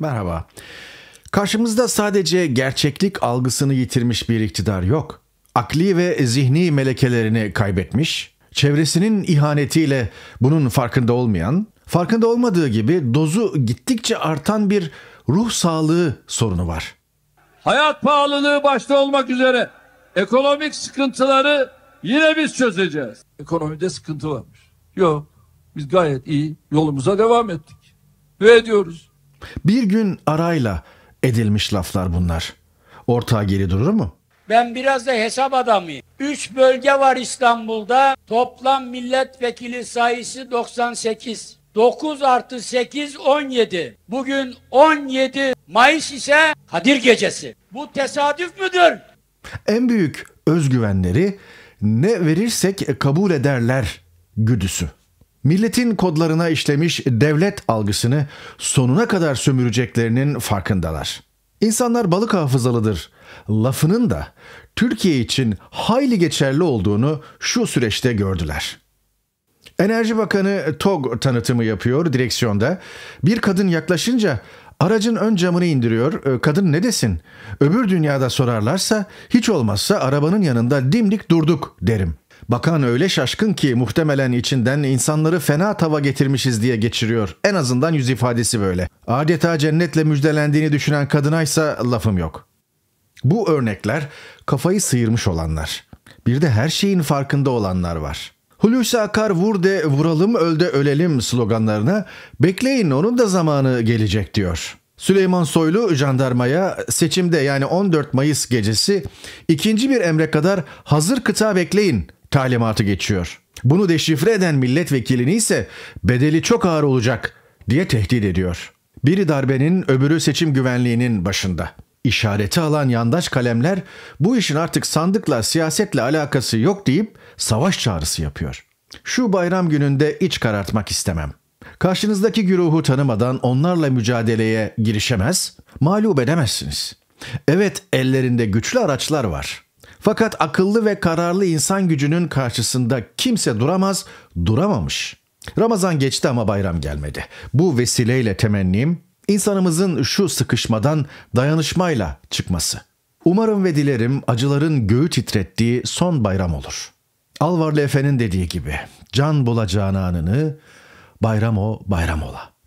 Merhaba. Karşımızda sadece gerçeklik algısını yitirmiş bir iktidar yok. Akli ve zihni melekelerini kaybetmiş, çevresinin ihanetiyle bunun farkında olmayan, farkında olmadığı gibi dozu gittikçe artan bir ruh sağlığı sorunu var. Hayat pahalılığı başta olmak üzere ekonomik sıkıntıları yine biz çözeceğiz. Ekonomide sıkıntı varmış. Yok. Biz gayet iyi yolumuza devam ettik. Ve ediyoruz. Bir gün arayla edilmiş laflar bunlar. Ortağa geri durur mu? Ben biraz da hesap adamıyım. Üç bölge var İstanbul'da. Toplam milletvekili sayısı 98. 9 artı 8 17. Bugün 17 Mayıs ise Kadir Gecesi. Bu tesadüf müdür? En büyük özgüvenleri ne verirsek kabul ederler güdüsü. Milletin kodlarına işlemiş devlet algısını sonuna kadar sömüreceklerinin farkındalar. İnsanlar balık hafızalıdır. Lafının da Türkiye için hayli geçerli olduğunu şu süreçte gördüler.'' Enerji Bakanı TOG tanıtımı yapıyor direksiyonda. Bir kadın yaklaşınca aracın ön camını indiriyor. Ee, kadın ne desin? Öbür dünyada sorarlarsa hiç olmazsa arabanın yanında dimdik durduk derim.'' Bakan öyle şaşkın ki muhtemelen içinden insanları fena tava getirmişiz diye geçiriyor. En azından yüz ifadesi böyle. Adeta cennetle müjdelendiğini düşünen kadınaysa lafım yok. Bu örnekler kafayı sıyırmış olanlar. Bir de her şeyin farkında olanlar var. Hulusi Akar vur de vuralım öl de ölelim sloganlarına bekleyin onun da zamanı gelecek diyor. Süleyman Soylu jandarmaya seçimde yani 14 Mayıs gecesi ikinci bir emre kadar hazır kıta bekleyin talimatı geçiyor. Bunu deşifre eden milletvekilini ise bedeli çok ağır olacak diye tehdit ediyor. Biri darbenin öbürü seçim güvenliğinin başında. İşareti alan yandaş kalemler bu işin artık sandıkla siyasetle alakası yok deyip savaş çağrısı yapıyor. Şu bayram gününde iç karartmak istemem. Karşınızdaki güruhu tanımadan onlarla mücadeleye girişemez, mağlup edemezsiniz. Evet ellerinde güçlü araçlar var. Fakat akıllı ve kararlı insan gücünün karşısında kimse duramaz, duramamış. Ramazan geçti ama bayram gelmedi. Bu vesileyle temennim insanımızın şu sıkışmadan dayanışmayla çıkması. Umarım ve dilerim acıların göğü titrettiği son bayram olur. Alvarlı Efe'nin dediği gibi can bulacağın anını bayram o bayram ola.''